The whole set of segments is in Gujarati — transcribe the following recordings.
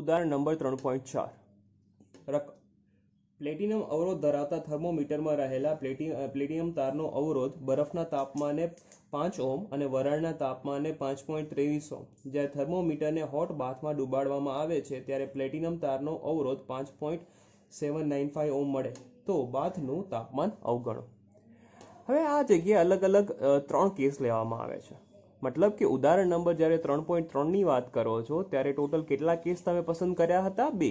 ઉદાહરણ નંબર ત્રણ પોઈન્ટ ચાર રકમ પ્લેટિનમ અવરોધ ધરાવતા થર્મોમીટરમાં રહેલા પ્લેટિનમ તારનો અવરોધ બરફના તાપમાને પાંચ ઓમ અને વરાળના તાપમાને પાંચ પોઈન્ટ ત્રેવીસ ઓમ જ્યારે થર્મોમીટરને હોટ બાથમાં ડુબાડવામાં આવે છે ત્યારે પ્લેટિનમ તારનો અવરોધ પાંચ point seven nine five ohm મળે તો બાથનું તાપમાન અવગણો હવે આ જગ્યાએ અલગ અલગ ત્રણ કેસ લેવામાં આવે છે મતલબ કે ઉદાહરણ નંબર જ્યારે ત્રણ પોઈન્ટ ત્રણની વાત કરો છો ત્યારે ટોટલ કેટલા કેસ તમે પસંદ કર્યા હતા બે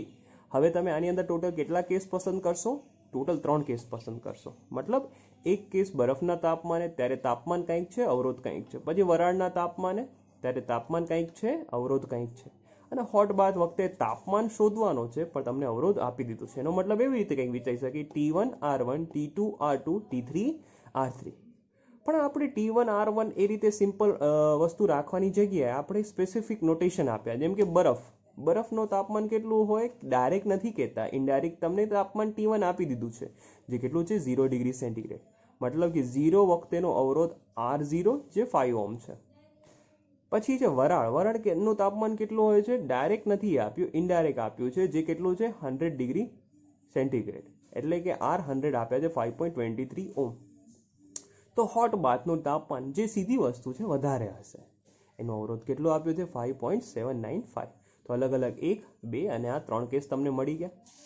હવે તમે આની અંદર ટોટલ કેટલા કેસ પસંદ કરશો ટોટલ ત્રણ કેસ પસંદ કરશો મતલબ એક કેસ બરફના તાપમાને ત્યારે તાપમાન કંઈક છે અવરોધ કંઈક છે પછી વરાળના તાપમાને ત્યારે તાપમાન કંઈક છે અવરોધ કંઈક છે અને હોટ બાદ વખતે તાપમાન શોધવાનો છે પણ તમને અવરોધ આપી દીધું છે એનો મતલબ એવી રીતે કંઈક વિચારી શકીએ T one R one T two R two T three R three પણ આપણે ટી વન આર વન એ રીતે સિમ્પલ વસ્તુ રાખવાની જગ્યાએ આપણે સ્પેસિફિક નોટેશન આપ્યા જેમ કે બરફ બરફનું તાપમાન કેટલું હોય ડાયરેક્ટ નથી કહેતા ઇનડાયરેક્ટ તમને તાપમાન ટી વન આપી દીધું છે જે કેટલું છે ઝીરો ડિગ્રી સેન્ટીગ્રેડ મતલબ કે ઝીરો વખતેનો અવરોધ આર ઝીરો જે ફાઈવ ઓમ છે પછી છે વરાળ વરાળ કેનું તાપમાન કેટલું હોય છે ડાયરેક્ટ નથી આપ્યું ઇનડાયરેક્ટ આપ્યું છે જે કેટલું છે હંડ્રેડ ડિગ્રી સેન્ટીગ્રેડ એટલે કે આર હંડ્રેડ આપ્યા છે five point twenty three ohm તો હોટ બાથનું તાપમાન જે સીધી વસ્તુ છે વધારે હશે એનો અવરોધ કેટલો આપ્યો છે five point seven nine five તો અલગ અલગ એક બે અને આ ત્રણ કેસ તમને મળી ગયા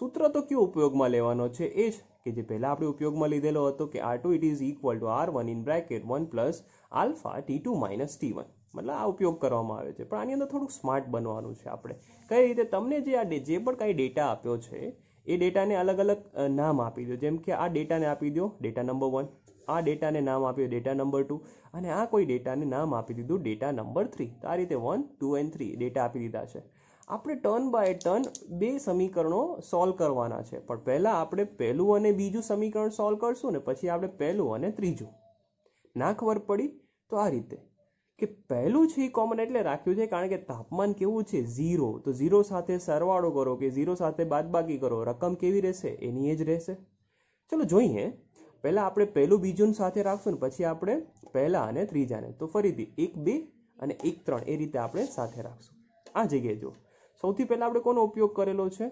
સૂત્ર તો કયો ઉપયોગમાં લેવાનો છે એ જ કે જે પહેલાં આપણે ઉપયોગમાં લીધેલો હતો કે R two it is equal to R one in bracket one plus alpha T two minus T one મતલબ આ ઉપયોગ કરવામાં આવે છે પણ આની અંદર થોડુંક સ્માર્ટ બનવાનું છે આપણે કઈ રીતે તમને જે આ જે પણ કાંઈ ડેટા આપ્યો છે એ ડેટાને અલગ અલગ નામ આપી દો જેમ કે આ ડેટાને આપી દો ડેટા નંબર વન આ ડેટાને નામ આપ્યું ડેટા નંબર ટુ અને આ કોઈ ડેટાને નામ આપી દીધું ડેટા નંબર થ્રી તો આ રીતે one two and three data આપી દીધા છે આપણે ટર્ન બાય ટર્ન બે સમીકરણો સોલ્વ કરવાના છે પણ પહેલાં આપણે પહેલું અને બીજું સમીકરણ સોલ્વ કરશું ને પછી આપણે પહેલું અને ત્રીજું ના ખબર પડી તો આ રીતે કે પહેલું છે એ કોમન એટલે રાખ્યું છે કારણ કે તાપમાન કેવું છે ઝીરો તો ઝીરો સાથે સરવાળો કરો કે ઝીરો સાથે બાદબાકી કરો રકમ કેવી રહેશે એની એ જ રહેશે ચલો જોઈએ પહેલાં આપણે પહેલું બીજું સાથે રાખશું ને પછી આપણે પહેલાં અને ત્રીજાને તો ફરીથી એક બે અને એક ત્રણ એ રીતે આપણે સાથે રાખશું આ જગ્યાએ જો સૌથી પહેલાં આપણે કોનો ઉપયોગ કરેલો છે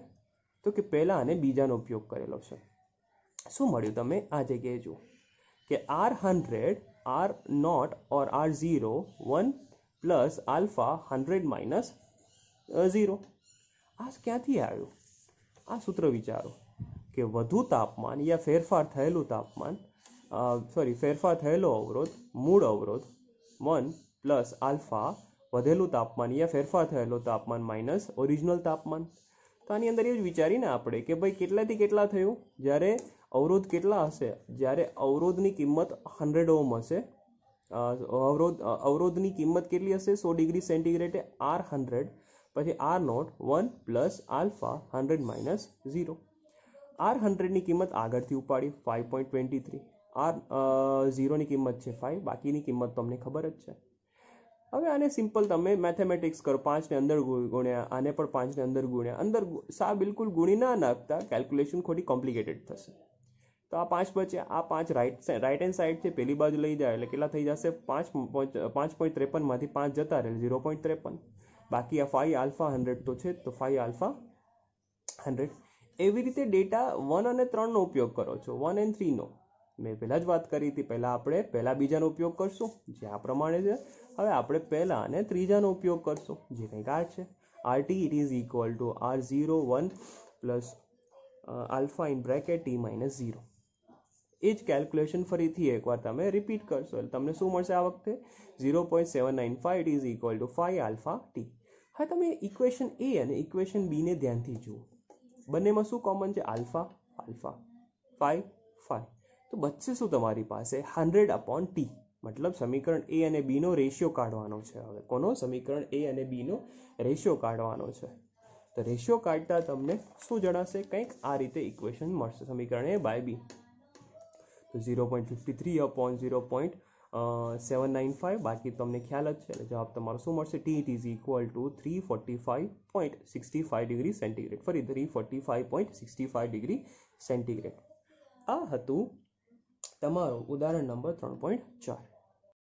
તો કે પહેલાં અને બીજાનો ઉપયોગ કરેલો છે શું મળ્યું તમે આ જગ્યાએ જુઓ કે R hundred R naught or R zero one plus alpha hundred minus zero આ ક્યાંથી આવ્યું આ સૂત્ર વિચારો કે વધુ તાપમાન યા ફેરફાર થયેલું તાપમાન સોરી ફેરફાર થયેલો અવરોધ મૂળ અવરોધ વન પ્લસ આલ્ફા વધેલું તાપમાન યા ફેરફાર થયેલો તાપમાન માઇનસ ઓરિજિનલ તાપમાન તો આની અંદર એ જ વિચારીને આપણે કે ભાઈ કેટલાથી કેટલા થયું જ્યારે અવરોધ કેટલા હશે જ્યારે અવરોધની કિંમત હંડ્રેડ ઓમ હશે અવરોધ અવરોધની કિંમત કેટલી હશે સો ડિગ્રી સેન્ટીગ્રેડે આર હંડ્રેડ પછી R naught one plus alpha hundred minus zero R હંડ્રેડની કિંમત આગળથી ઉપાડી five point twenty three R ઝીરોની કિંમત છે ફાઇવ બાકીની કિંમત તમને ખબર જ છે હવે આને સિમ્પલ તમે મેથેમેટિક્સ કરો પાંચને અંદર ગુણ્યા આને પણ પાંચને અંદર ગુણ્યા અંદર સા બિલકુલ ગુણી ના નાખતા કેલ્ક્યુલેશન ખોટી કોમ્પ્લિકેટેડ થશે તો આ પાંચ બચે આ પાંચ રાઈટ રાઇટ હેન્ડ સાઈડ છે પેલી બાજુ લઈ જાય એટલે કેટલા થઈ જશે પાંચ પાંચ પોઈન્ટ ત્રેપનમાંથી પાંચ જતા રહે ઝીરો પોઈન્ટ ત્રેપન બાકી આ ફાઈવ આલ્ફા હંડ્રેડ તો છે તો ફાઈવ આલ્ફા હંડ્રેડ એવી રીતે ડેટા વન અને ત્રણનો ઉપયોગ કરો છો વન એન્ડ થ્રીનો મેં પહેલાં જ વાત કરી હતી પહેલાં આપણે પહેલાં બીજાનો ઉપયોગ કરશું જે આ પ્રમાણે છે હવે આપણે પહેલાં અને ત્રીજાનો ઉપયોગ કરશું જે કંઈક આ છે R T it is equal to R zero one plus alpha in bracket T minus zero એ જ કેલ્ક્યુલેશન ફરીથી એકવાર તમે રિપીટ કરશો એટલે તમને શું મળશે આ વખતે zero point seven nine five it is equal to five alpha T હવે તમે ઇક્વેશન એ અને ઇક્વેશન બીને ધ્યાનથી જુઓ બંનેમાં શું કોમન છે આલ્ફા આલ્ફા ફાઈવ ફાઈવ તો બચશે શું તમારી પાસે હંડ્રેડ અપોન ટી મતલબ સમીકરણ એ અને બીનો રેશિયો કાઢવાનો છે હવે કોનો સમીકરણ એ અને બીનો રેશિયો કાઢવાનો છે તો રેશિયો કાઢતા તમને શું જણાશે કંઈક આ રીતે ઇક્વેશન મળશે સમીકરણ એ બાય બી તો zero point fifty three upon zero point seven nine five બાકી તમને ખ્યાલ જ છે એટલે જવાબ તમારો શું મળશે T it is equal to three forty five point sixty five degree centigrade ફરી three forty five point sixty five degree centigrade આ હતું તમારું ઉદાહરણ નંબર ત્રણ પોઈન્ટ ચાર